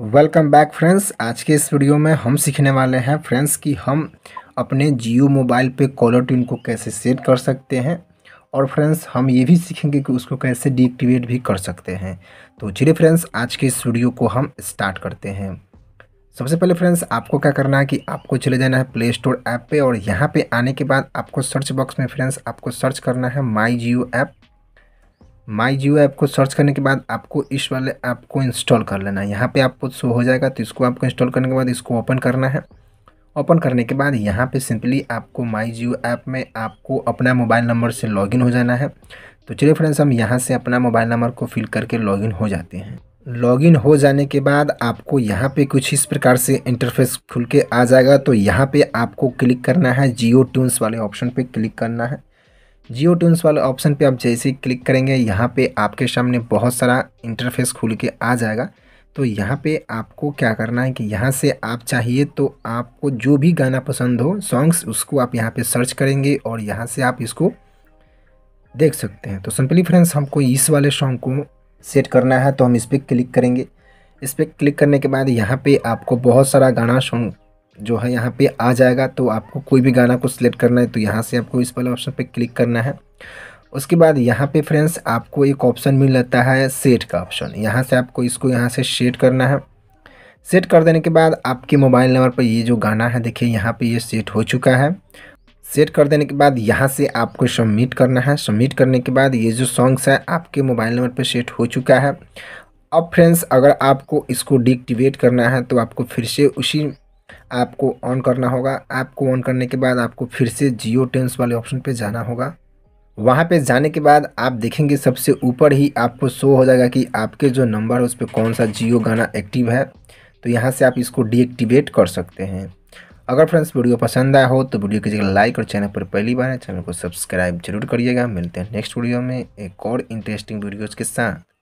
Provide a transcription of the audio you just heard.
welcome back friends आज के इस वीडियो में हम सीखने वाले हैं फ्रेंड्स कि हम अपने जियो मोबाइल पे कॉलर ट्यून को कैसे सेट कर सकते हैं और फ्रेंड्स हम ये भी सीखेंगे कि उसको कैसे डीएक्टिवेट भी कर सकते हैं तो चलिए फ्रेंड्स आज के इस वीडियो को हम स्टार्ट करते हैं सबसे पहले फ्रेंड्स आपको क्या करना है कि आपको चले जाना है प्ले स्टोर ऐप पर और यहाँ पर आने के बाद आपको सर्च बॉक्स में फ्रेंड्स आपको सर्च करना है my Jio app my Jio app को सर्च करने के बाद आपको इस वाले ऐप को इंस्टॉल कर लेना है यहाँ पे आपको शो हो जाएगा तो इसको आपको इंस्टॉल करने के बाद इसको ओपन करना है ओपन करने के बाद यहाँ पे सिंपली आपको माई जियो ऐप में आपको अपना मोबाइल नंबर से लॉगिन हो जाना है तो चलिए फ्रेंड्स हम यहाँ से अपना मोबाइल नंबर को फिल करके लॉगिन हो जाते हैं लॉगिन हो जाने के बाद आपको यहाँ पे कुछ इस प्रकार से इंटरफेस खुल के आ जाएगा तो यहाँ पे आपको क्लिक करना है जियो ट्यून्स वाले ऑप्शन पे क्लिक करना है जियो ट्यून्स वाले ऑप्शन पे आप जैसे ही क्लिक करेंगे यहाँ पे आपके सामने बहुत सारा इंटरफेस खुल के आ जाएगा तो यहाँ पे आपको क्या करना है कि यहाँ से आप चाहिए तो आपको जो भी गाना पसंद हो सॉन्ग्स उसको आप यहाँ पे सर्च करेंगे और यहाँ से आप इसको देख सकते हैं तो सिंपली फ्रेंड्स हमको इस वाले सॉन्ग को सेट करना है तो हम इस पर क्लिक करेंगे इस पर क्लिक करने के बाद यहाँ पर आपको बहुत सारा गाना सॉन्ग जो है यहाँ पे आ जाएगा तो आपको कोई भी गाना को सिलेक्ट करना है तो यहाँ से आपको इस वाले ऑप्शन पे क्लिक करना है उसके बाद यहाँ पे फ्रेंड्स आपको एक ऑप्शन मिल जाता है सेट का ऑप्शन यहाँ से आपको इसको यहाँ से सेट करना है सेट कर देने के बाद आपके मोबाइल नंबर पर ये जो गाना है देखिए यहाँ पर ये सेट हो चुका है सेट कर देने के बाद यहाँ से आपको सबमिट करना है सबमिट करने के बाद ये जो सॉन्ग्स है आपके मोबाइल नंबर पर सेट हो चुका है अब फ्रेंड्स अगर आपको इसको डिक्टिवेट करना है तो आपको फिर से उसी आपको ऑन करना होगा आपको ऑन करने के बाद आपको फिर से जियो टेंस वाले ऑप्शन पे जाना होगा वहाँ पे जाने के बाद आप देखेंगे सबसे ऊपर ही आपको शो हो जाएगा कि आपके जो नंबर है उस पर कौन सा जियो गाना एक्टिव है तो यहाँ से आप इसको डीएक्टिवेट कर सकते हैं अगर फ्रेंड्स वीडियो पसंद आया हो तो वीडियो की जगह लाइक और चैनल पर पहली बार है चैनल को सब्सक्राइब जरूर करिएगा मिलते हैं नेक्स्ट वीडियो में एक और इंटरेस्टिंग वीडियोज़ के साथ